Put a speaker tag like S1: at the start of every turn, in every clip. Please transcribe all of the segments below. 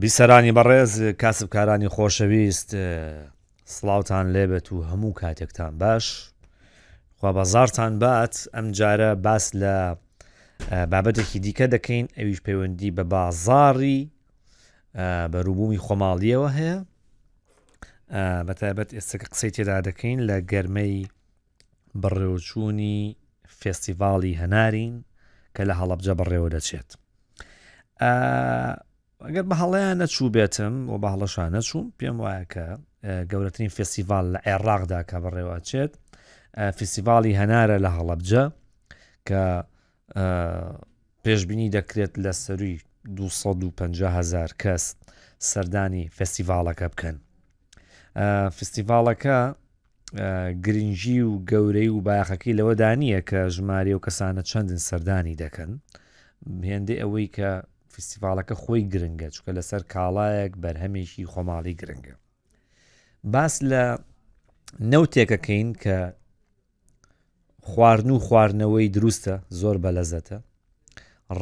S1: بیسەرانی بەڕێز کاسبکارانی خۆشەویست سلااوان لێبێت و هەموو کاتێکتان باش خوا بەزارتان بات ئەم جارە باس لە بابەتێکی دیکە دەکەین ئەویش پەیوەندی بە بازاری بەروبوومی خۆماڵیەوە هەیە بەتابەت ئێستەکە قسەی تێدا دەکەین لە گەرمەی بڕێوەچوونی فێستیڤاڵی هەنارین کە لە هەڵەبجە بڕێوە دەچێت. ئەگەر بە هەڵەیان نەچوو بێتم و بە هەڵەشان نەچووم پێم وایە کە گەورەترین فستیڤال لە عێراقدا کە بەڕێواچێت فستیڤالی هەنارە لە هەڵەبجە کە پێشببینی دەکرێت لە سەروی 250هزار کەس سەردانی فستیڤالەکە بکەن فستیڤالەکە گرنگی و گەورەی و باخەکەی لەوەدا نییە کە ژماری و کەسانە چەندن سەردانی دەکەن هێندە ئەوەی کە فستیڤالەکە خۆی گرنگە چکە لەسەر کاڵایەک بەرهەمێکی خۆماڵی گرنگە باس لە نەوتێکەکەین کە خواردن و خواردنەوەی دروستە زۆر بەلەزەتە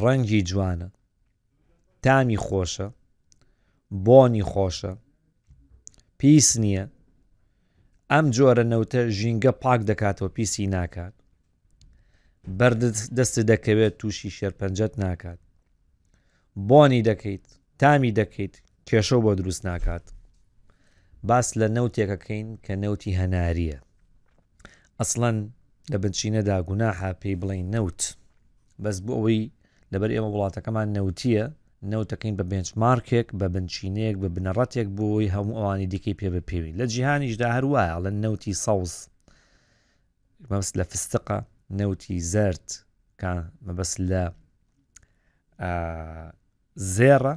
S1: ڕەنگی جوانە تامی خۆشە بۆنی خۆشە پیس نییە ئەم جۆرە نەوتە ژینگە پاک دەکاتەوە پیسی ناکات بەرد دەستی دەکەوێت تووشی شێرپەنجەت ناکات بۆنی دەکەیت تامی دەکەیت کێشە بۆ دروست ناکات باس لە نەوتێکەکەین کە نەوتی هەناریە ئەسڵەن لە بنچینەدا گوناها پێی بڵین نەوت بەس بۆ ئەوەی لەبەر ئێمە وڵاتەکەمان نەوتیە نەوتەکەین بە بنچمارکێک بە بنچینەیەک بە بنەڕەتێک بووی هەموو ئەوانی دیکەی پێ بپێوی لە جیهانیشدا هەروایە لە نەوتی سەوز مەبس لە فستقە نەوتی زرد مەبەس لە زێڕە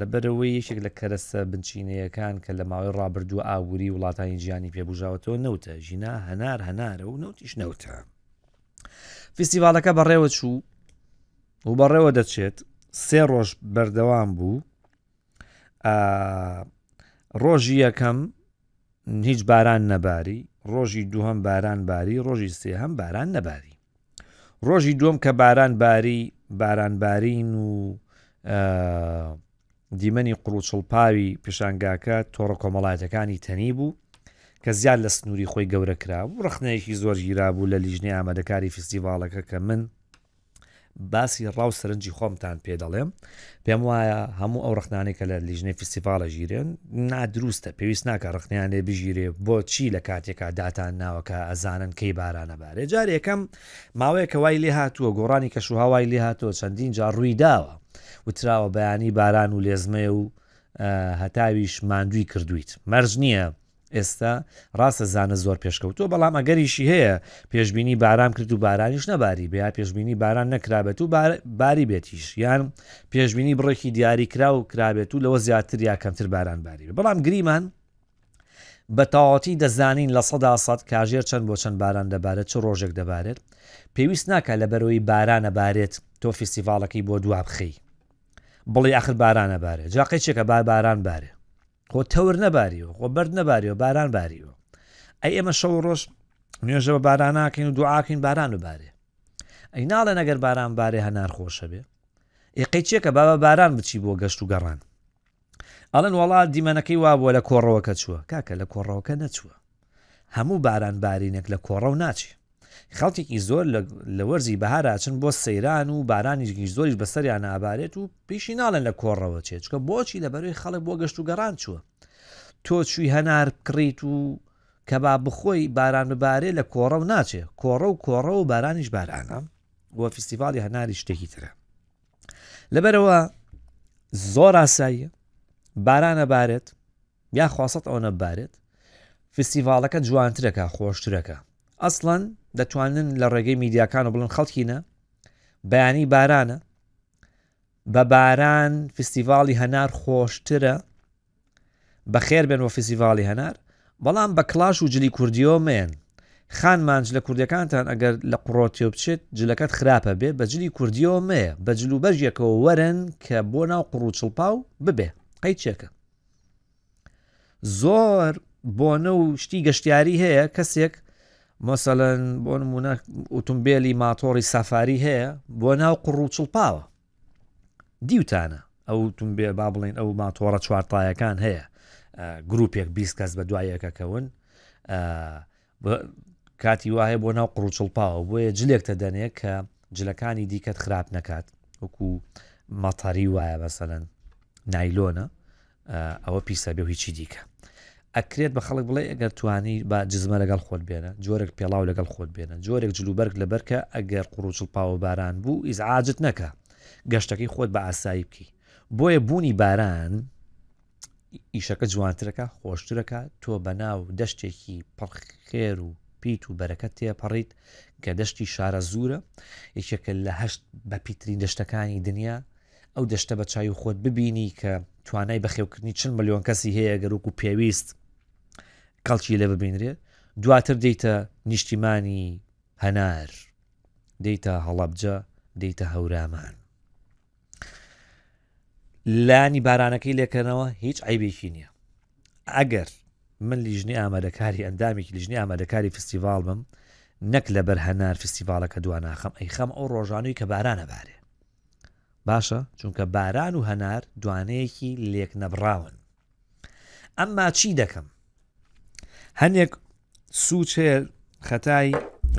S1: لەبەرەوەی یەکێک لە کەرەسە بنچینەیەکان کە لە ماوەی ڕابردووە ئابووری وڵاتانی جیانی پێبژاوەتەوە نەوتە ژینا هەنار هەنارە و نەوتیش نەوتە فیسیڤالەکە بەڕێوە چوو و بەڕێوە دەچێت سێ ڕۆژ بەردەوام بوو ڕۆژی یەکەم هیچ باران نەباری ڕۆژی دووهم باران باری ڕۆژی سێ هەم باران نەباری ڕۆژی دوم کە باران باری بارانبارین و دیمەنی قوچڵپاوی پیشانگاکە تۆڕە کۆمەڵایەتەکانی تەنی بوو کە زیاد لە سنووری خۆی گەورە کرا و ڕخنەیەکی زۆر گیرا بوو لە لیژنەی ئامادەکاری فستیڤالەکە کە من باسی ڕاو سرنجی خۆمتان پێدەڵێم پێم وایە هەموو ئەو ڕخنانێک کە لە لیژنەی فستیڤالە ژیرێن نادروستە پێویست ناکە ڕخنیان لێ بژیرێ بۆ چی لە کاتێکا داتان ناوەکە ئەزانن کەی بارانەبارێ جار یەکەم ماوەیە کەوای لێ هاتووە گۆڕانی کەش و هاوای لێ هاتووە چەندین جار ڕووی داوە وتراوە بەیانی باران و لێزمێ و هەتاویش مادووی کردویت مەرج نییە ئێستا ڕاستە زانە زۆر پێشکەوتۆ بەڵام ئەگەریشی هەیە پێشببینی باران کرد و بارانیش نەباری بیا پێشببینی باران نەکرابێت و باری بێتیش یان پێشببینی بڕێکی دیاری کرا و کرابێت و لەوە زیاتر یا کەمتر باران باری بەڵام گریمان بە تاواتی دەزانین لە سەدا سەد کاژێر چەند بۆ چەند باران دەبارێت چ ڕۆژێک دەبارێت پێویست ناکە لە بەرەوەی بارانەبارێت تۆ فیسیڤالەکەی بۆ دوابخی بڵی ئەخر بارانەبارێت جاقی چێکە با باران بارێت خۆ تەور نەباریەوە خۆ بەر نەباریەوە باران باریەوە ئەی ئێمە شەو ڕۆژ نوێژەوە بارانناکەین و دوعاکەین باران وبارێ ئەی ناڵە نەگەر باران بارێ هەنار خۆشە بێ ئێقی چێکە بابە باران بچی بۆ گەشت و گەڕان ئەڵەن وڵات دیمەنەکەی وابووە لە کۆڕەوەکە چووە کاکە لە کۆڕەوەکە نەچووە هەموو باران بارینێک لە کۆڕە و ناچی خەڵکێکی زۆر لە وەرزی بەهاراچن بۆ سەیران و بارانیش زۆریش بەسەریان ئابارێت و پیشی ناڵن لە کۆڕەوە چێت چکە بۆچی لەبەروی خەڵک بۆ گەشت و گەڕان چووە تۆ چوی هەنار بکڕیت و کە با بخۆی باران ببارێ لە کۆڕە و ناچێ کۆڕە و کۆڕە و بارانیش بارانە وە فیسیڤالی هەناری شتێکی ترە لەبەرەوە زۆر ئاساییە بارانە بارێت یا خواست ئەو نەبارێت فستیڤالەکە جوانترەکە خۆشترەکە ئەسڵەن دەتوانن لە ڕێگەی میدیاکان و بڵن خەڵکینە بەیانی بارانە بە باران فستیڤالی هەنار خۆشترە بەخێر بێن وە فستیڤالی هەنار بەڵام بە کلاش و جلی کوردیۆمێن خانمانج لە کوردەکانتان ئەگەر لە قڕۆتیۆ بچێت جلەکەت خراپە بێ بە جلی کوردیۆمێ بە جلوبەرژێکەوە وەرن کە بۆ ناو قڕوچڵپا و ببێ قەی چێکە زۆر بۆنە و شتی گەشتیاری هەیە کەسێک مەسەەن بۆ نمونە ئۆتمبیلی ماتۆری سەفاری هەیە بۆ ناو قڕوچڵپاوە دیوتانە ئەو تمبێ با بڵین ئەو ماتۆرە چوارتایەکان هەیە گروپێک بیست کەس بە دوایەکەکەون کاتی وایە بۆ ناو قڕوچڵپاوە بۆیە جلێکتە دەنێ کە جلەکانی دیکەت خراپ نکات وەکو مەتەری وایە بەسەەن نایلۆنە ئەوە پیسە بێ هیچی دیکە. ئەکرێت بە خەڵک بڵێ ئەگەر توانی با جزمە لەگەڵ خۆت بێنە جۆرێک پێڵاو لەگەڵ خۆت بێنە جۆرێک جلوبەرگ لە بەرکە ئەگەر قڕوچل پاوە باران بوو ئیزعاجت نەکە گەشتەکەی خۆت بە ئاسایی بکی بۆیە بوونی باران ئیشەکە جوانترەکە خۆشترەکە تۆ بە ناو دەشتێکی پڕخێر و پیت و بەرەکە تێپەڕیت کە دەشتی شارە زورە یەکێکە لەهشت بە پیترین دەشتەکانی دنیا ئەو دەشتە بە چای و خۆت ببینی کە توانای بەخێوکردنی چند ملیۆن کەسی هەیە گەروک و پێویست کەڵکی لە ببینرێت دواتر دەیتە نیشتیمانی هەنار دەیتە هەڵەبجە دەیتە هەورامان لانی بارانەکەی لێکردنەوە هیچ عیبێکی نییە ئەگەر من لیژنی ئامادەکاری ئەندامێکی لیژنی ئامادەکاری فستیڤال بم نەک لەبەر هەنار فستیڤالەکە دواناخەم ئەیخەم ئەو ڕۆژانوی کە بارانە بارێ باشە چونکە باران و هەنار دوانەیەکی لێک نەبراون ئەمما چی دەکەم هەندێک سوچێر خەتای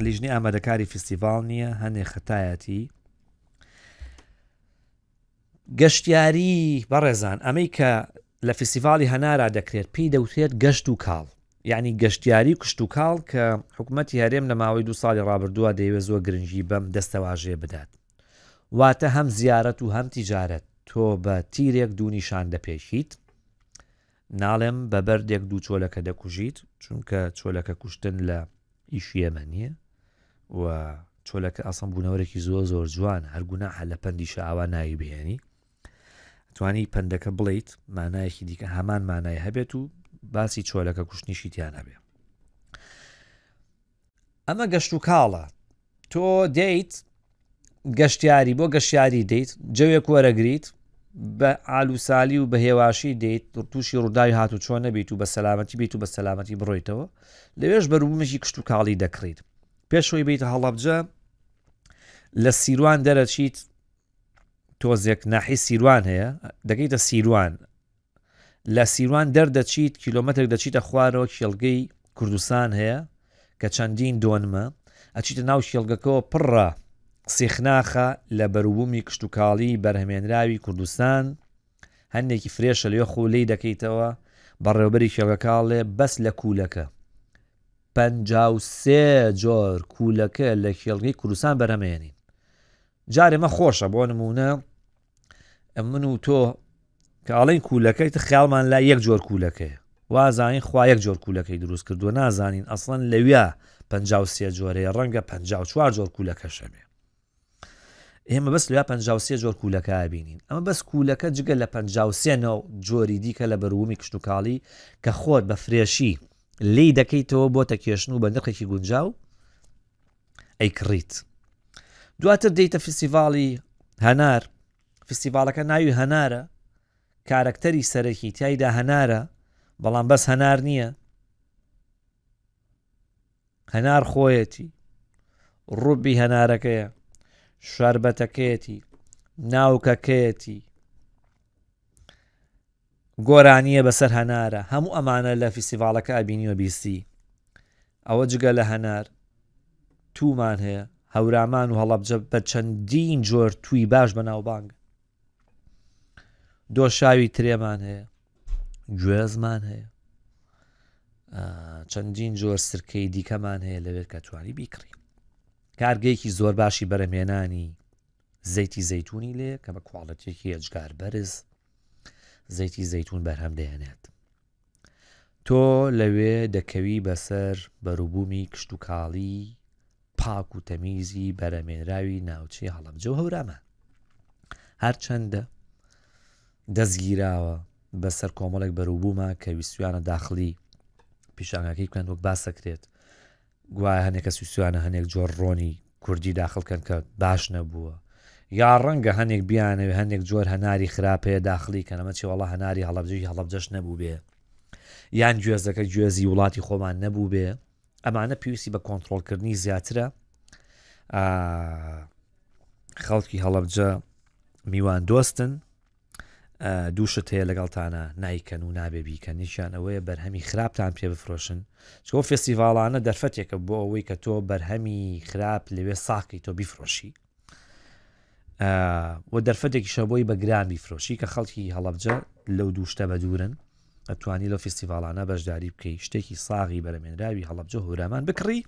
S1: لیژنی ئامادەکاری فستیڤال نییە هەندێک خەتایەتی گەشتیاری بەڕێزان ئەمەی کە لە فستیڤالی هەنارا دەکرێت پێی دەوترێت گەشت و کاڵ یعنی گەشتیاری کوشت و کاڵ کە حکوومەتتی هەرێم لە ماوەی دو ساڵی ڕابردووە دەیوێت زۆر گرنگی بەم دەستەواژێ بدات واتە هەم زیارەت و هەم تیجارەت تۆ بە تیرێک دوونیشان دەپێشیت ناڵێم بە بەردێک دوو چۆلەکە دەکوژیت چونکە چۆلەکە کوشتن لە ئیشیەمە نییە و چۆلەکە ئەسم بوونەوەرەی زۆ زۆر جوان هەرگونا هە لە پندیشە ئاوا نایی بێنی توانی پندەکە بڵیت مانایەکی دیکە هەمان مانای هەبێت و باسی چۆلەکە کوشتنیشی تیان هەبێ ئەمە گەشت و کاڵە تۆ دیت گەشتیاری بۆ گەشتیاری دیت جوێک وەرەگریت بە ئالوسالی و بە هێواشی دیت تووشی ڕووداوی هاتو چۆن نەبیت و بە سەلامەتی بیت و بە سەلامەتی بڕۆیتەوە لەوێش بەرومەژی کشت و کاڵی دەکڕیت پێشەوەی بیت هەڵەبجە لە سیروان دەرەچیت تۆزێک ناحی سیروان هەیە دەگەیتە سیروان لە سیروان دەردەچیت کیلومترێک دەچیتە خوارەوە کێڵگەی کوردستان هەیە کە چەندین دۆنمە ئەچیتە ناو شێڵگەکەەوە پڕە سیخناخە لە بەروبوومی کشتتوکاڵی بەرهمێنراوی کوردستان هەندێکی فرێشە لێ خۆ لی دەکەیتەوە بەڕێوبەری شێوەکاڵێ بەس لە کوولەکە پ سێ جۆر کوولەکە لە کێڵگەی کوردستان بەرەمێنین جارێمە خۆشە بۆ نمونە من و تۆ کاڵین کوولەکەی خیاڵمان لا یەک جۆر کوولەکەی وازانین خوا یەک جۆر کوولەکەی دروست کردووە نازانین ئەسڵەن لەویا پ سێ جۆرەیە ڕەنگە پ چوار جۆر کوولەکە شەمێ ئێمە بەس لە 53 جۆر کوولەکە بینین ئەمە بەس کوولەکە جگە لە 53 جۆری دیکە لە بەرومی کشتتوکاڵی کە خۆت بە فرێشی لی دەکەیتەوە بۆ تەکێشن و بە نرخێکی گونجاو ئەی کڕیت دواتر دەیتە فیسیڤالی هەنار فیسیڤالەکە ناوی هەنارە کارکتەری سەرەکی تایدا هەنارە بەڵام بەس هەنار نییە هەنار خۆیەتی ڕوبی هەنارەکەیە شربەتەکەیەتی ناوکەکەیەتی گۆرانیە بەسەر هەنارە هەموو ئەمانە لە فیسیڤالەکە ئابینیوە بیسی ئەوە جگە لە هەنار تومان هەیە هەورامان و هەڵەبجە بە چەندین جۆر توی باش بە ناوبانگ دۆشاوی ترێمان هەیە گوێزمان هەیە چەندین جۆر سرکەی دیکەمان هەیە لەوێت کە توانی بیکڕی کارگەیەکی زۆر باشی بەرەمێنانی زەیتی زەتونی لێ کە بە کوواڵەتێکی ئەجگار بەرز زەیتی زەتون بەرهەم دەێنێت تۆ لەوێ دەکەوی بەسەر بەروبوومی کشت و کاڵی پاک و تەمیزی بەرەمێنراوی ناوچی هەڵەبجە و هەورامە هەرچەندە دەستگیراوە بەسەر کۆمەڵێک بەروبوومە کە ویسویانە داخلی پیشانگەکەی کوێن وەک باسەکرێت گوایە هەنێک کە سوسیوانە هەنێک جۆر ڕۆنی کوردی داخڵکەن کە باش نەبووە یا ڕەنگە هەنێک بیانەوێ هەندێک جۆر هەناری خراپەیە داخلی کە نەمە چێوەڵە هەناری هەڵبجی هەڵبجەش نەبوو بێ یان گوێزەکە گوێزی وڵاتی خۆمان نەبوو بێ ئەمانە پێویستی بە کۆنتترۆلکردنی زیاترە خەڵکی هەڵبجە میوان دۆستن دووشت هەیە لەگەڵتانە نیکەن و نابێ بیکەن نیشان ئەوەیە بەرهەمی خراپتان پێ بفرۆشن چۆ فستیڤالانە دەرفەتێکە بۆ ئەوەی کە تۆ بەرهەمی خراپ لەوێ ساقی تۆ بیفرۆشی بۆ دەرفەتێکی شەبۆی بە گران بیفرۆشی کە خەڵکی هەڵبجە لەو دووشتە بە دوورن ئەتوانی لە فستیڤالانە بەشداری بکەی شتێکی ساغی بەرەمێنراوی هەڵبجە هورامان بکڕی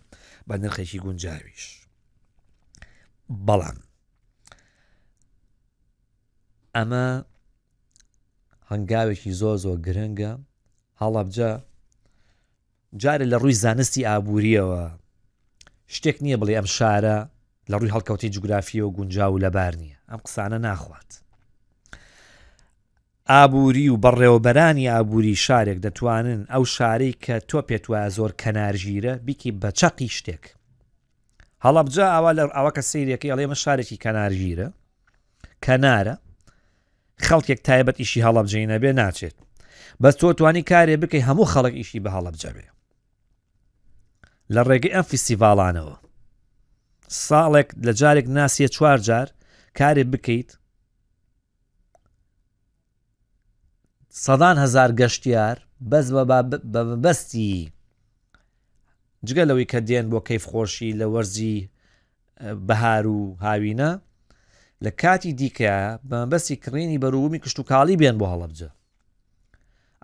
S1: بە نرخێکی گونجاویش بەڵام ئەمە هەنگاوێکی زۆ زۆ گرنگە هەڵەبجە جارە لە ڕووی زانستی ئابوووریەوە شتێک نییە بڵێ ئەم شارە لە ڕووی هەڵکەوتی جوگرافیە و گونجاو لەبار نییە ئەم قسانە ناخوات ئابووری و بەڕێوەبەرانی ئابووری شارێک دەتوانن ئەو شارەی کە تۆ پێت وایە زۆر کەنارژیرە بیکی بەچەقی شتێک هەڵەبجا ئاوا لە ئەوە کە سیرێکی ئەڵێمە شارێکی کەنارژیرە کەنارە خەڵکێک تایبەت ئیشی هەڵە بجینە بێ ناچێت بەس تۆ توانی کارێ بکەی هەموو خەڵک ئیشی بە هەڵە بجەبێ لە ڕێگەی ئەم فیسیڤالانەوە ساڵێک لە جارێک ناسیە چوار جار کارێ بکەیت سەدان هزار گەشتیار بەس بەستی جگە لەوەی کە دێن بۆ کەیف خۆشی لە وەرزی بەهار و هاوینە لە کاتی دیکە بەمبەسی کڕینی بەروومی کشتتوکاڵی بێن بۆ هەڵەبجە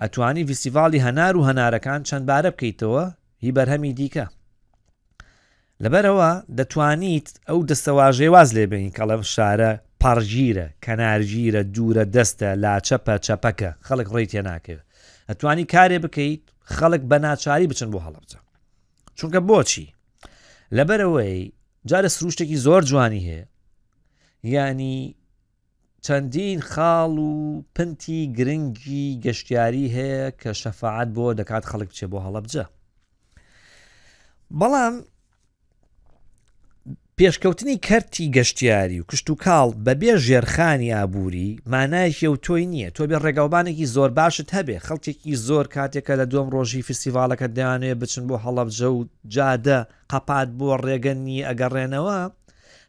S1: ئەتوانی فیسیڤالی هەنار و هەنارەکان چەند بارە بکەیتەوە هی بەرهەمی دیکە لەبەرەوە دەتوانیت ئەو دەستەواژێ واز لێبین کەڵەم شارە پارژیرە کەنارژیرە دوورە دەستە لاچەپە چەپەکە خەڵک ڕێی تێ ناکەوێت ئەتوانی کارێ بکەیت خەڵک بە ناچاری بچن بۆ هەڵەبجە چونکە بۆچی لەبەرەوەی جارە سروشتێکی زۆر جوانی هەیە ینی چەندین خاڵ و پنتی گرنگی گەشتیاری هەیە کە شەفاعت بۆ دەکات خەڵک بچێ بۆ هەڵەبجە بەڵام پێشکەوتنی کەرتی گەشتیاری و کشت و کاڵ بەبێ ژێرخانی ئابووری مانایشی و تۆی نییە تۆ بێ ڕێگەوبانێکی زۆر باشت هەبێ خەڵکێکی زۆر کاتێکە لە دوم ڕۆژی فستیڤالەکە دەیانێ بچن بۆ هەڵەبجە و جادە قەپات بۆ ڕێگەنی ئەگەڕێنەوە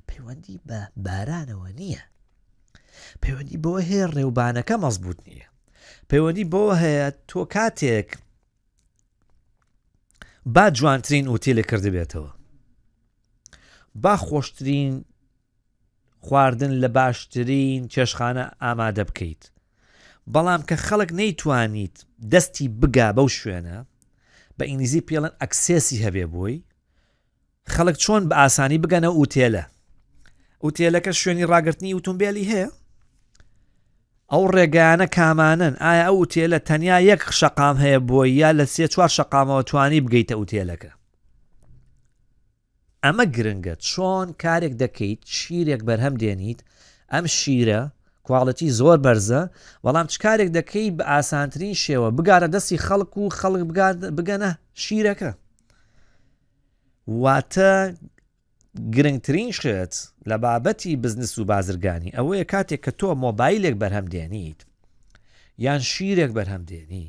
S1: پەیوەندی بە بارانەوە نییە پەیوەندی بۆ هەیە ڕێوبانەکە مەزبوط نییە پەیوەندی بۆ هەیە تۆ کاتێک با جوانترین ئوتیلە کردبێتەوە با خۆشترین خواردن لە باشترین چێشخانە ئامادە بکەیت بەڵام کە خەڵک نەیتوانیت دەستی بگا بەو شوێنە بە ئینگلیزی پێڵەن ئەکسێسی هەبێ بووی خەڵک چۆن بە ئاسانی بگەنە ئوتێلە ئوتێلەکە شوێنی ڕاگررتنی ئۆتۆمبیلی هەیە ئەو ڕێگایانە کامانن ئایا ئەو ئوتێلە تەنیا یەک شەقام هەیە بۆی یا لە سێ چوار شەقامەوە توانی بگەیتە ئوتێلەکە ئەمە گرنگە چۆن کارێک دەکەیت شیرێک بەرهەم دێنیت ئەم شیرە کوواڵەتی زۆر بەرزە بەڵام چ کارێک دەکەی بە ئاسانترین شێوە بگارە دەستی خەڵک و خەڵک بگەنە شیرەکە واتە گرنگترین شت لە بابەتی بزنس و بازرگانی ئەوەیە کاتێک کە تۆ مۆبایلێک بەرهەم دێنیت یان شیرێک بەرهەم دێنی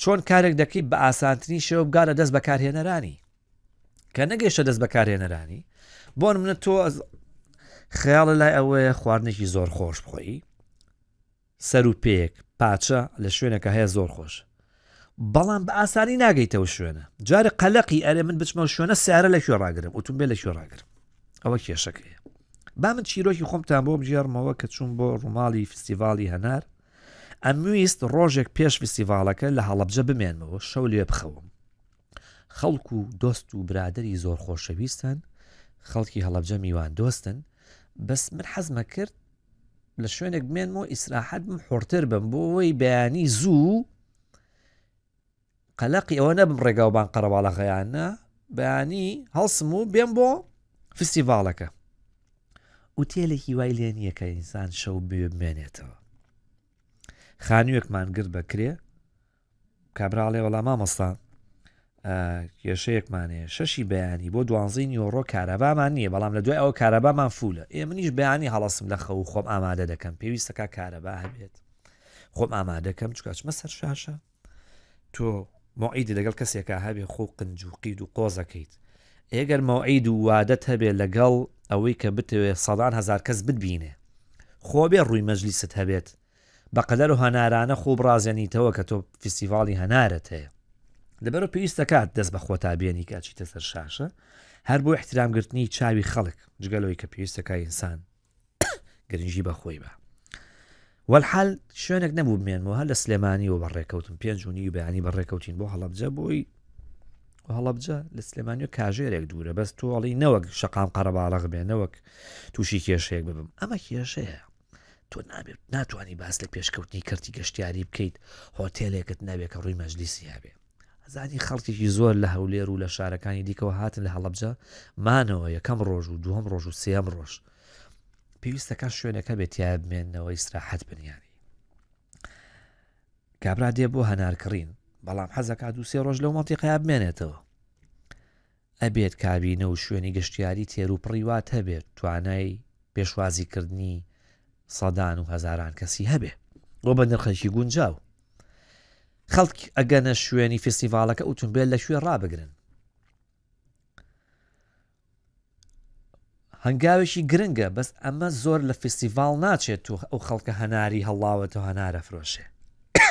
S1: چۆن کارێک دەکەیت بە ئاسانترین شێوە بگارە دەست بەکارهێنەرانی کە نەگەیشتە دەست بەکارهێنەرانی بۆن منە تۆ خیاڵە لای ئەوەیە خواردنێکی زۆر خۆش بخۆی سەر و پێک پاچە لە شوێنەکە هەیە زۆر خۆش بەڵام بە ئاسانی ناگەیتەوە شوێنە جارە قەلقی ئەرێ من بچمە شوێنە سیارە لە شوێ ڕاگرم وتون بێ لە شوێ ڕاگرم ئەوە کێشەکەی با من چیرۆکی خۆمتان بۆ بژێرمەوە کە چوون بۆ ڕووماڵی فستیڤالی هەنار ئەمویست ڕۆژێک پێش فستیڤالەکە لە هەڵەبجە بمێنمەوە شەو لێ بخەوم خەڵکو و دۆست و برادری زۆر خۆشەویستن خەڵکی هەڵەبجە میوان دۆستن بەس من حەزمە کرد لە شوێنێک بمێنمەوە ئیسراحەتم حۆرتر بم بۆ ئەوی بەیانی زوو قەلقی ئەوە نەبم ڕێگاوبان قەرەواڵە خەیانە بەیانی هەڵسم و بێم بۆ فستیڤالەکە ئوتێلێکی وای لێ نییە کە ئینسان شەو بمێنێتەوە خانوویەکمان گرت بەکرێ کابراڵێ وەڵام مامەستان کێشەیەکمانێ شەشی بەیانی بۆ دوانزی نیۆڕۆ کارەبامان نییە بەڵام لە دوای ئەوە کارەبامان فولە ئێ منیش بەیانی هەڵسم لە خەو خۆم ئامادە دەکەم پێویستەکە کارەبا هەبێت خۆم ئامادەکەم چکچمە سەر شاشە تۆ مععیدی لەگەڵ کەسێکە هەبێ خۆ قنج و قید و قۆزەکەیت ئێگەر مععید و وادەت هەبێ لەگەڵ ئەوەی کە بتوێ سەدان هزار کەس ببینێ خۆ بێ ڕووی مەجلیست هەبێت بە قەدەر و هەنارانە خۆ بڕازێنیتەوە کە تۆ فیسیڤالی هەنارەت هەیە لەبەر و پێویستەکات دەست بە خۆتابێنی کاچیتە سەر شاشە هەر بۆ احترامگررتنی چاوی خەڵک جگەلەوەی کە پێویستەکە ئینسان گرنگی بە خۆی بە والحال شوێنێک نەبوو بمێنەوە هە لە سلێمانی و بەڕێکەوتم پێنجونی بەیانی بەڕێکەوتین بۆ هەڵبجە بۆی هەڵبجە لە سلێمانی و کاژێرێک دوورە بەس تۆڵی نەوەک شقام قەرەباڵغ بێ نەوەک تووشی کێشەیەک ببم ئەمە کێشەیە تۆ نابێت ناتوانانی باس لە پێشکەوتنی کردی گەشتیاری بکەیت هۆتێلێکت نابێت کە ڕووی مەجلیسی هەبێ زانی خەڵکیی زۆر لە هەولێر و لە شارەکانی دیکەوە هاتن لە هەڵبجە مانەوە یەکەم ڕۆژ و دووەم ڕۆژ و سێم ڕۆژ پێویستەکە شوێنەکە بێتیا بمێنەوەی استراحەت بنیانی کابرا دێ بۆ هەنارکڕین بەڵام حەزەکە دووسێ ڕۆژ لەو مەتیقیا بمێنێتەوە ئەبێت کابینە و شوێنی گەشتیاری تێروپڕیوات هەبێت توانای پێشوازیکردنی سەدان و هەزاران کەسی هەبێ بۆ بە نرخەشی گونجاو خەڵک ئەگەنە شوێنی فستیڤالەکە ئۆتمبیل لە شوێ ڕابگرن هەنگاوێکی گرنگە بەس ئەمە زۆر لە فستیڤال ناچێت تو ئەو خەڵکە هەناری هەڵاوەتەوە هەنارە فرۆشێ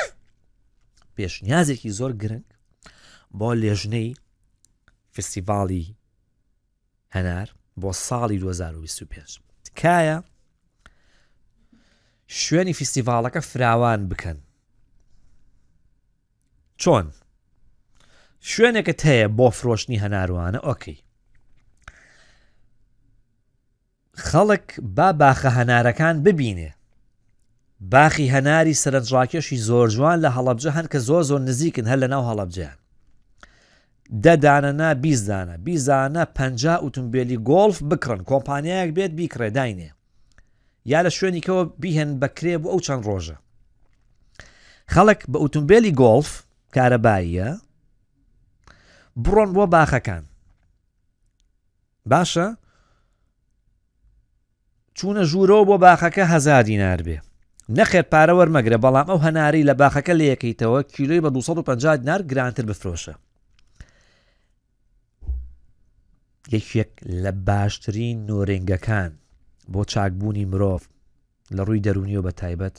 S1: پێشنیازێکی زۆر گرنگ بۆ لێژنەی فستیڤالی هەنار بۆ ساڵی 2025 تکایە شوێنی فستیڤالەکە فراوان بکەن چۆن شوێنێکت هەیە بۆ فرۆشتنی هەناروانە ئۆکەی خەڵک با باخە هەنارەکان ببینێ باخی هەناری سەرنجڕاکێشی زۆر جوان لە هەڵبجە هەن کە زۆر زۆر نزیکن هەر لە ناو هەڵبجیان دەدانەنا بیزدانە بیزانە پ ئۆتمبیلی گۆلف بکڕن کۆمپانیایەک بێت بیکرێداینێ یا لە شوێنیکەوە بیهێن بەکرێ بۆ ئەو چەند ڕۆژە خەڵک بە ئۆتمبیلی گۆلف کارەباییە بڕۆن بۆ باخەکان باشە چوونە ژوورەوە بۆ باخەکە هزار دینار بێ نەخێر پارە وەرمەگرە بەڵام ئەو هەناری لە باخەکە لە یەکەیتەوە کیلۆی بە 250 دینار گرانتر بفرۆشە یەکێک لە باشترین نۆرنگەکان بۆ چاکبوونی مرۆڤ لە ڕووی دەرونیەوە بە تایبەت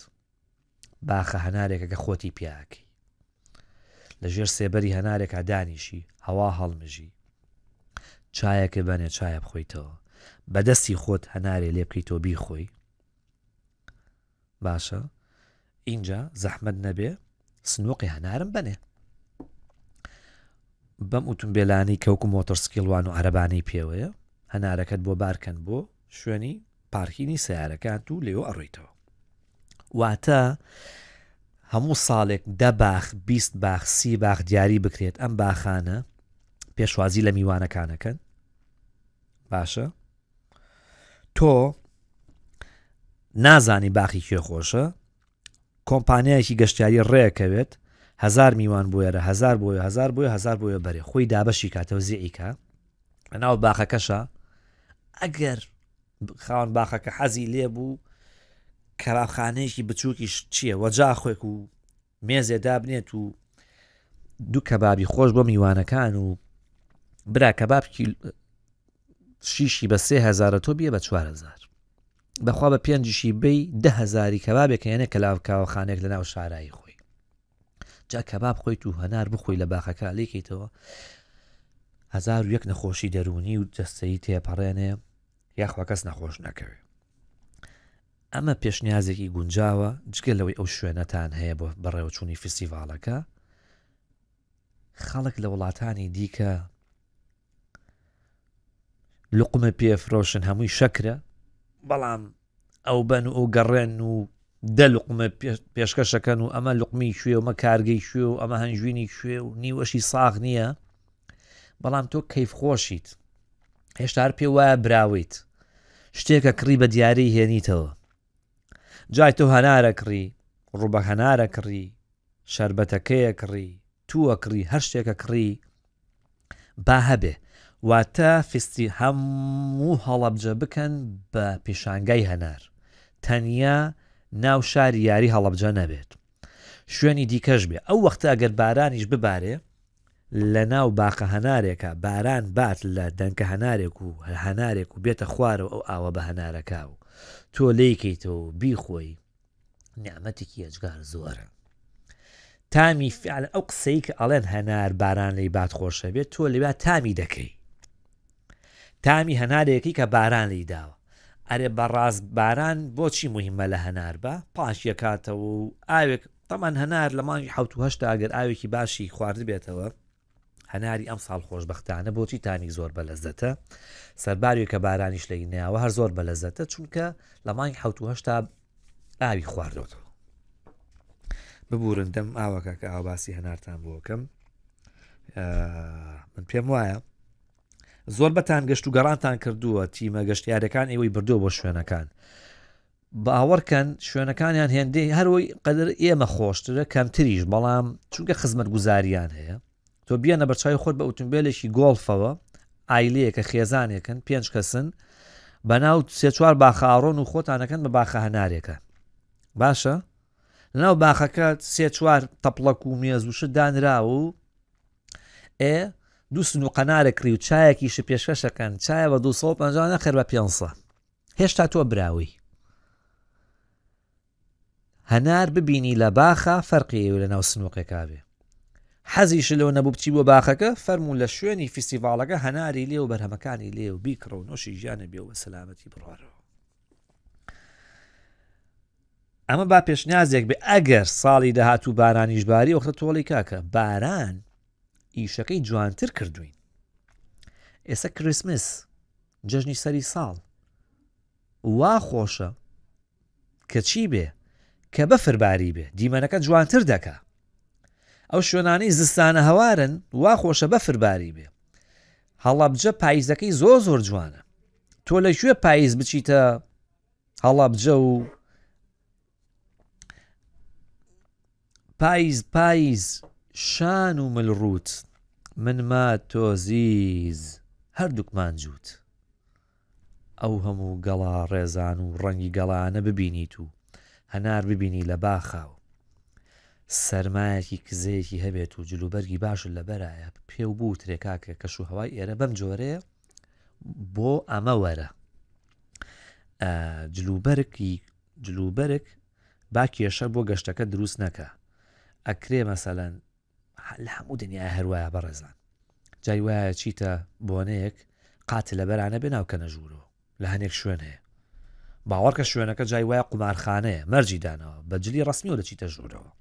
S1: باخە هەنارێکە کە خۆتی پیاکی لەژێر سێبەری هەنارێکا دانیشی هەوا هەڵمژی چایەکە بەنێ چایە بخۆیتەوە بەدەستی خۆت هەنارێ لێ بکەیتەوە بی خۆی باشە اینجا زەحمد نەبێ سنووقی هەنارم بنێ بەم ئۆتمبیلانی کەوکو مۆتۆرسکیلوان و عربانەی پێوەیە هەنارەکەت بۆ بارکەن بۆ شوێنی پارکینی سیارەکان و لێو ئەڕویتەوە واتە هەموو ساڵێک دە باخ بیست باخ سی باخ دیاری بکرێت ئەم باخانە پێشوازی لە میوانەکانەکەن باشە تۆ نازانی باخی کێخۆشە کۆمپانیایەکی گەشتیاری ڕێەکەوێت هزار میوان بۆیەرە هزار بۆیە هزار بۆیە هزار بۆیە بەرێ خۆی دابەشی کاتەوە زیعیکە ناو باخەکەشە ئەگەر خاوەن باخەکە حەزی لێ بوو کەراخانەیەکی بچووکیش چییە وەجا خۆێک و مێزێ دابنێت و دوو کەبابی خۆش بۆ میوانەکان و برا کەبابکی شیشی بە سهزارە تۆ بیە بە 4هزار بەخوا بە پێنجشی بی دههزاری کەبابێکە یەنە کەلاوکاوە خانێک لە ناو شارایی خۆی جا کەباب خۆی تو هەنار بخۆی لە باخەکە لێکیتەوە هزار و یەک نەخۆشی دەرونی و جەستەی تێپەڕێنێ یاخوا کەس نەخۆش نەکەوێت ئەمە پێشنیازێکی گونجاوە جگە لەوەی ئەو شوێنەتان هەیە بۆ بەڕێوەچوونی فستیڤالەکە خەڵک لە وڵاتانی دیکە لقمە پێفرۆشن هەمووی شەکرە بەڵام ئەو بەن و گەڕێن و دە لقمە پێشکەشەکەن و ئەمە لقمی شوێ و مە کارگەی شوێ و ئەمە هەنجوینی شوێ و نیوەشی ساغ نییە بەڵام تۆ کەیف خۆشیت هێشتار پێ وایە براویت شتێکە کڕی بە دیارەی هێنیتەوە جای تۆ هەنارە کڕی ڕوبە هەنارە کڕی شربەتەکەیە کڕی تووە کڕی هەر شتێکە کڕی با هەبێ واتە فستی هەموو هەڵەبجە بکەن بە پیشانگای هەنار تەنیا ناو شاری یاری هەڵەبجە نەبێت شوێنی دیکەش بێ ئەو وەختە ئەگەر بارانیش ببارێ لە ناو باقە هەنارێکە باران بات لە دەنکە هەنارێک و هەنارێک و بێتە خوارەوە ئەو ئاوە بە هەنارەکە و تۆ لیکەیتەوە بیخۆی نیامەتێکی ئەجگار زۆرە تامی فعل ئەو قسەی کە ئەڵێن هەنار باران لی بات خۆشە بێت تۆ لەبات تامی دەکەی تامی هەنارێکی کە باران لی داوە ئەرێ بەڕاست باران بۆچی مهمە لە هەنار بە پاشیە کاتەوە و ئاوێک تەمان هەنار لە مانگی حوتهشتا ئەگەر ئاوێکی باشی خوارد بێتەوە هەناری ئەم ساڵ خۆشببختانە بۆچی تانی زۆر بەلەزەتە سەرباری کە بارانیش لە ناوە هەر زۆر بەلەزەتە چونکە لە مانگی حوتهشتا ئاوی خواردەوە ببورن دەم ئاوەکە کە ئاواسی هەنارتان بۆکەم من پێم وایە زۆر بەتان گەشت و گەڕانتان کردووە تیمە گەشتیارەکان ئێوەی بردووە بۆ شوێنەکان باوەڕکەن شوێنەکانیان هێندەی هەروەی قەدر ئێمە خۆشترە کەمتریش بەڵام چونکە خزمەت گوزاریان هەیە تۆ بیانە بەرچوی خۆت بە ئۆتمبیلێکی گۆڵفەوە ئایلەیەکە خێزانێکن پێنج کەسن بەناو سێ چوار باخاڕۆن و خۆتانەکەن بە باخە هەنارێکە باشە لەناو باخەکە سێ چوار تەپڵک و مێز وش دانرا و ئێ دوو سن و قەنارەکری و چایەکیشی پێشکەشەکەن چایە بە 250 نەخر بە 500 هێشتا تۆ براوی هەنار ببینی لە باخە فەرقی لە ناو سنووقێکاوێ حەزیش لەو نەبوو بچی بۆ باخەکە فەرمو لە شوێنی فیسیڤالەکە هەناری لێ و بەرهەمەکانی لێ و بیکڕ و نوۆشی ژیانە بێ و بە سەلامەتی بڕوارەوە ئەمە با پێشنیازێک بێ ئەگەر ساڵی داهات و بارانیشباری وەختە تۆڵی کاکە باران ئیشەکەی جوانتر کردوین ئێستا کریسمس جەژنی سەری ساڵ وا خۆشە کە چی بێ کە بەفرباری بێ دیمەنەکە جوانتر دەکا ئەو شوێنانەی زستانە هەوارن وا خۆشە بەفرباری بێ هەڵابجە پاییزەکەی زۆ زۆر جوانە تۆ لەکوێ پاییز بچیتە هەڵابجە و پاییز پاییز شان و ملروت من ما تۆزیز هەردووکمان جووت ئەو هەموو گەڵا ڕێزان و ڕەنگی گەڵانە ببینیت و هەنار ببینی لە باخاو سەرمایەکی کزەیەکی هەبێت و جلوبەرگی باشن لە بەرایە پێو بوو ترێکاکە کەش و هەوای ئێرە بەم جۆرەیە بۆ ئەمە وەرە جلوبەرکی جلوبەرک با کێشە بۆ گەشتەکە دروست نەکە ئەکرێ مەسەەن لە هەموو دنیا هەروایە بەڕێزان جای وایە چیتە بۆنەیەک قاتە لە بەرانە بێناوکە نەژوورەوە لە هەنێک شوێنەیە باوەڕکە شوێنەکە جای وایە قومارخانەیە مەرجی دانەوە بە جلی ڕستمی و دەچیتە ژوورەوە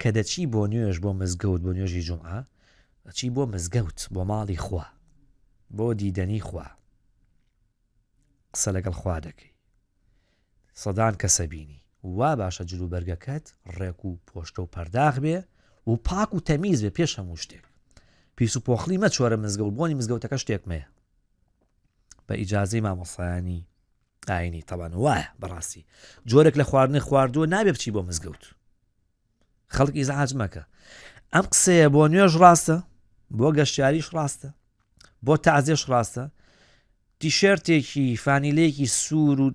S1: کە دەچی بۆ نوێش بۆ مزگەوت بۆ نوێژی جمعە چی بۆ مزگەوت بۆ ماڵی خوا بۆ دیدەنی خوا قسە لەگەڵ خوا دەکەی سەدان کەسەبینی وا باشە جلوبەرگەکەت ڕێک و پۆشتە و پەرداخ بێ و پاک و تەمیز بێ پێش هەموو شتێک پیس و پۆخلی مە چۆرە مزگەوت بۆنی مزگەوتەکە شتێکمەیە بە ئیجاازەی مامەسایانی ئاینی تەوان وایە بەڕاستی جۆرێک لە خواردنی خواردووە نابێ بچی بۆ مزگەوت خەڵکی زعاج مەکە ئەم قسەیە بۆ نوێژ ڕاستە بۆ گەشتیاریش ڕاستە بۆ تازێش ڕاستە دیشێرتێکی فانیلەیەکی سوور و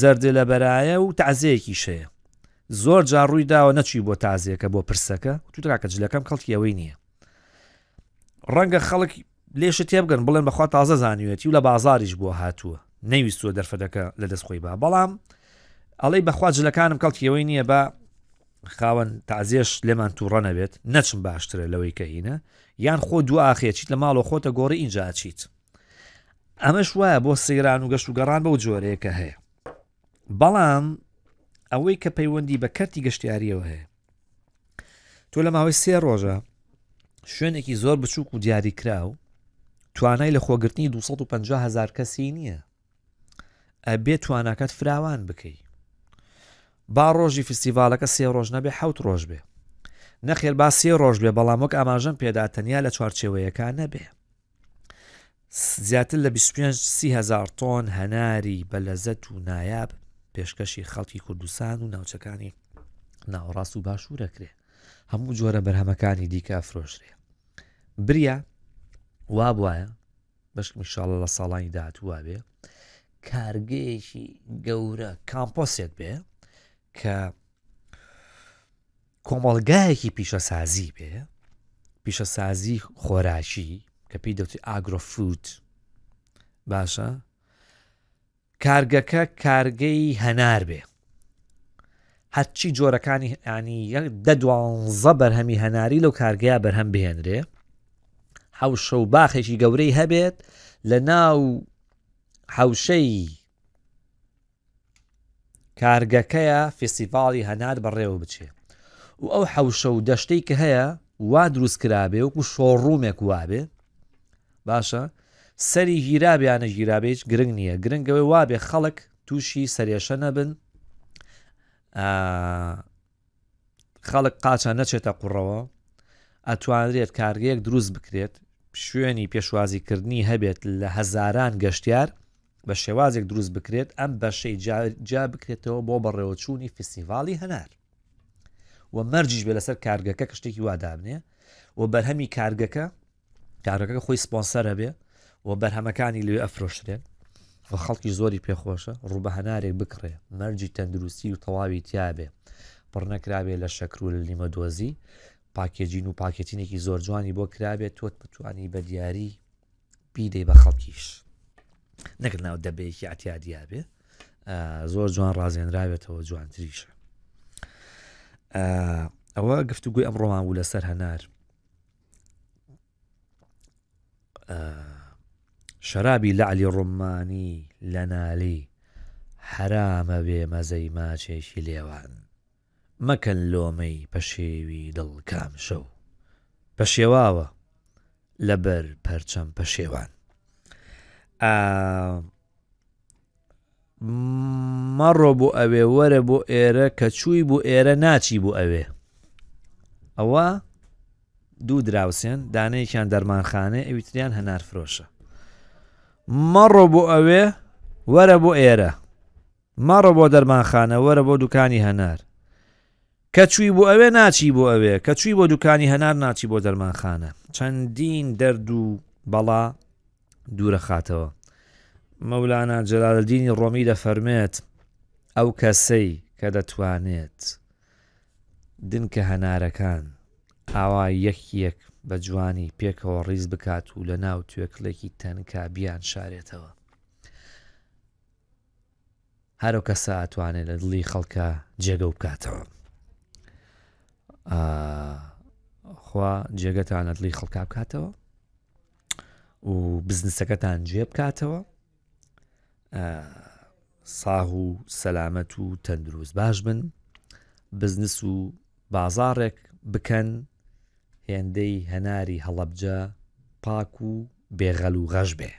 S1: زەردە لە بەرایە و تعزەیەکی شەیە زۆر جار ڕووی داوە نەچی بۆ تازیەکە بۆ پرسەکە تووتراکە جلەکەم خەڵکیەوەی نییە ڕەنگە خەڵک لێشت تێبگەن بڵێن بەخوا تازە زانوێتی و لە بازاریش بۆ هاتووە نەویستوە دەرفەکە لە دەستخۆی با بەڵام ئەڵی بەخوا جلەکانم کەڵکیەوەی نییە بە خاوەن تازیێش لێمان تووڕەنە بێت نەچم باشترە لەوەی کە هینە یان خۆ دو ئاخێچیت لە ماڵۆ خۆتە گۆڕی اینجا چیت ئەمەش وایە بۆ سەیران و گەشت و گەڕان بەو جۆرەیە کە هەیە بەڵام ئەوەی کە پەیوەندی بە کەرتی گەشتیاریەوە هەیە تۆ لە ماوەی سێ ڕۆژە شوێنێکی زۆر بچووک و دیاری کراو توانای لە خۆگرتنی 250 هزار کەسی نییە ئەبێ توانەکەت فراوان بکەی با ڕۆژی فستیڤالەکە سێ ڕۆژ نەبێ حوت ڕۆژ بێ نەخێر با سێ ڕۆژ بێ بەڵامۆک ئاماژەم پێدا تەنیا لە چوارچێوەیەکان نەبێ زیاتر لە 25 هزار تۆن هەناری بە لەزەت و نایاب پێشکەشی خەڵکی کوردستان و ناوچەکانی ناوەڕاست و باشوورەکرێ هەموو جۆرە بەرهەمەکانی دیکە فرۆشرێ بریا وا بواە بەشمیشاڵە لە ساڵانی داهاتوە بێ کارگەیەکی گەورە کامپۆسێک بێ کە کۆمەڵگایەکی پیشەسازی بێ پیشەسازی خۆراشی کە پێی دەوتی ئاگرۆفوت باشە کارگەکە کارگەی هەنار بێ هەرچی جۆرەکانی ینی دە دوانزە بەرهەمی هەناری لەو کارگەیا بەرهەم بهێنرێ حوشە و باخێکی گەورەی هەبێت لە ناو حوشەی کارگەکەیە فستیڤاڵی هەنار بەڕێوە بچێ و ئەو حوشە و دەشتەی کە هەیە وا دروستکرابێ وکو شۆڕومێک وابێ باشە سەری گیرابیانە گیرابێج گرنگ نییە گرنگەوەی وابێ خەڵک تووشی سەرێشە نەبن خەڵک قاچە نەچێتە قوڕەوە ئەتوانرێت کارگەیەک دروست بکرێت شوێنی پێشوازیکردنی هەبێت لە هەزاران گەشتیار بە شێوازێک دروست بکرێت ئەم بەشەی جا بکرێتەوە بۆ بەڕێوەچوونی فستیڤالی هەنار و مەرجش بێ لەسەر کارگەکە کە شتێکی وادابنێ و بەرهەمی کارگەکە کارگەکە خۆی سپۆنسەر هەبێ و بەرهەمەکانی لێ ئەفرۆشتێن و خەڵکی زۆری پێخۆشە ڕوبە هەنارێک بکڕێ مەرجی تەندروستی و تەواوی تیاابێ پڕ نەکرابێ لە شەکر و لە لیمە دۆزی پاکێجین و پاکێتینێکی زۆر جوانی بۆ کرابێت تۆت بتوانی بە دیاری بیدەی بە خەڵکیش نەکردناو دەبەیەکی ئاتیا دیابێ زۆر جوان ڕازێنراوێتەوە جوانتریشە ئەوە گفتوگوی ئەمڕۆمان و لەسەر هەنار شەرابی لەعلی ڕومانی لە نالی حرامە بێ مەزەی ماچێکی لێوان مەکەن لۆمەی پەشێوی دڵکام شەو پەشێواوە لەبەر پەرچەم پەشێوان مەڕۆ بۆ ئەوێ وەرە بۆ ئێرە کە چووی بۆ ئێرە ناچی بۆ ئەوێ ئەوە دوو دراوسێن دانەیەکیان دەرمانخانە ئەویتریان هەنار فرۆشە مەڕۆ بۆ ئەوێ وەرە بۆ ئێرە مەڕۆ بۆ دەرمانخانە وەرە بۆ دوکانی هەنار کە چووی بۆ ئەوێ ناچی بۆ ئەوێ کە چووی بۆ دوکانی هەنار ناچی بۆ دەرمانخانە چەندین دەرد و بەڵا دوورە خاتەوە مەولانە جەلالدینی ڕۆمی دەفەرمێت ئەو کەسەی کە دەتوانێت دنکە هەنارەکان ئاوا یەک یەک بە جوانی پێکەوە ڕیز بکات و لە ناو توێکڵێکی تەنکا بیان شارێتەوە هەرو کەسە ئەتوانێت لە دڵی خەڵکە جێگە و بکاتەوە خوا جێگەتان لە دڵی خەڵکا بکاتەوە و بزنسەکەتان جێ بکاتەوە ساغ و سەلامەت و تەندروست باش بن بزنس و بازارێک بکەن هێندەی هەناری هەڵەبجە پاک و بێغەل و غەش بێ